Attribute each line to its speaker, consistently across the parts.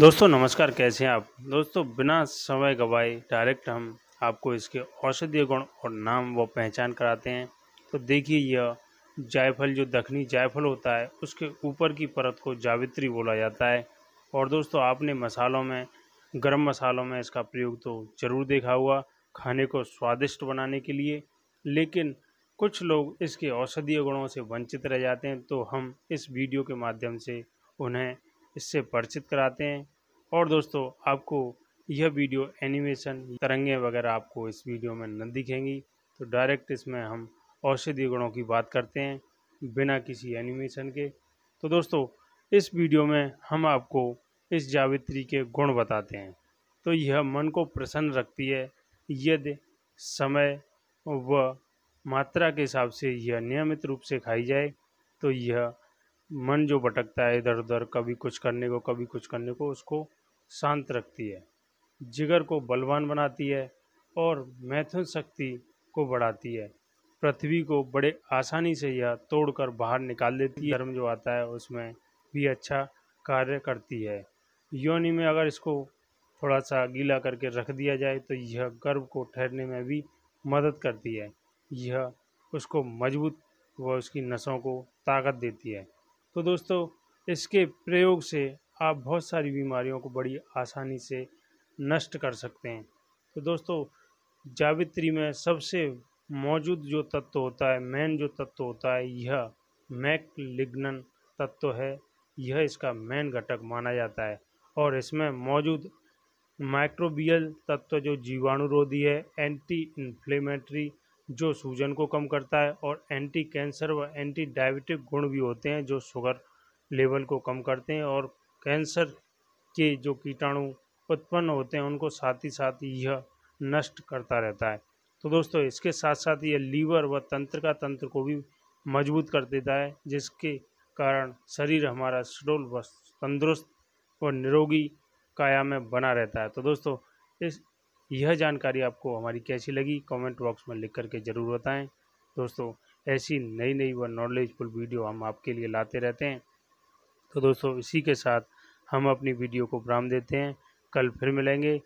Speaker 1: दोस्तों नमस्कार कैसे हैं आप दोस्तों बिना समय गवाए डायरेक्ट हम आपको इसके औषधीय गुण और नाम व पहचान कराते हैं तो देखिए यह जायफल जो दखनी जायफल होता है उसके ऊपर की परत को जावित्री बोला जाता है और दोस्तों आपने मसालों में गरम मसालों में इसका प्रयोग तो ज़रूर देखा हुआ खाने को स्वादिष्ट बनाने के लिए लेकिन कुछ लोग इसके औषधीय गुणों से वंचित रह जाते हैं तो हम इस वीडियो के माध्यम से उन्हें इससे परिचित कराते हैं और दोस्तों आपको यह वीडियो एनिमेशन तरंगे वगैरह आपको इस वीडियो में न दिखेंगी तो डायरेक्ट इसमें हम औषधि गुणों की बात करते हैं बिना किसी एनिमेशन के तो दोस्तों इस वीडियो में हम आपको इस जावित्री के गुण बताते हैं तो यह मन को प्रसन्न रखती है यदि समय व मात्रा के हिसाब से यह नियमित रूप से खाई जाए तो यह मन जो भटकता है इधर उधर कभी कुछ करने को कभी कुछ करने को उसको शांत रखती है जिगर को बलवान बनाती है और मैथुन शक्ति को बढ़ाती है पृथ्वी को बड़े आसानी से यह तोड़कर बाहर निकाल देती है धर्म जो आता है उसमें भी अच्छा कार्य करती है योनि में अगर इसको थोड़ा सा गीला करके रख दिया जाए तो यह गर्भ को ठहरने में भी मदद करती है यह उसको मजबूत व उसकी नसों को ताकत देती है तो दोस्तों इसके प्रयोग से आप बहुत सारी बीमारियों को बड़ी आसानी से नष्ट कर सकते हैं तो दोस्तों जावित्री में सबसे मौजूद जो तत्व होता है मेन जो तत्व होता है यह मैकलिग्नन तत्व है यह इसका मेन घटक माना जाता है और इसमें मौजूद माइक्रोबियल तत्व जो जीवाणुरोधी है एंटी इन्फ्लेमेटरी जो सूजन को कम करता है और एंटी कैंसर व एंटी डायबिटिक गुण भी होते हैं जो शुगर लेवल को कम करते हैं और कैंसर के जो कीटाणु उत्पन्न होते हैं उनको साथ ही साथ यह नष्ट करता रहता है तो दोस्तों इसके साथ साथ यह लीवर व तंत्र का तंत्र को भी मजबूत कर देता है जिसके कारण शरीर हमारा सुडोल व तंदुरुस्त व निरोगी काया में बना रहता है तो दोस्तों इस यह जानकारी आपको हमारी कैसी लगी कमेंट बॉक्स में लिख करके ज़रूर बताएं दोस्तों ऐसी नई नई व नॉलेजफुल वीडियो हम आपके लिए लाते रहते हैं तो दोस्तों इसी के साथ हम अपनी वीडियो को प्राम देते हैं कल फिर मिलेंगे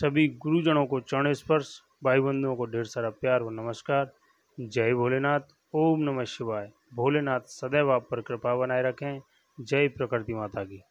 Speaker 1: सभी गुरुजनों को चरण स्पर्श भाई बंधुओं को ढेर सारा प्यार व नमस्कार जय भोलेनाथ ओम नमः शिवाय भोलेनाथ सदैव आप पर कृपा बनाए रखें जय प्रकृति माता की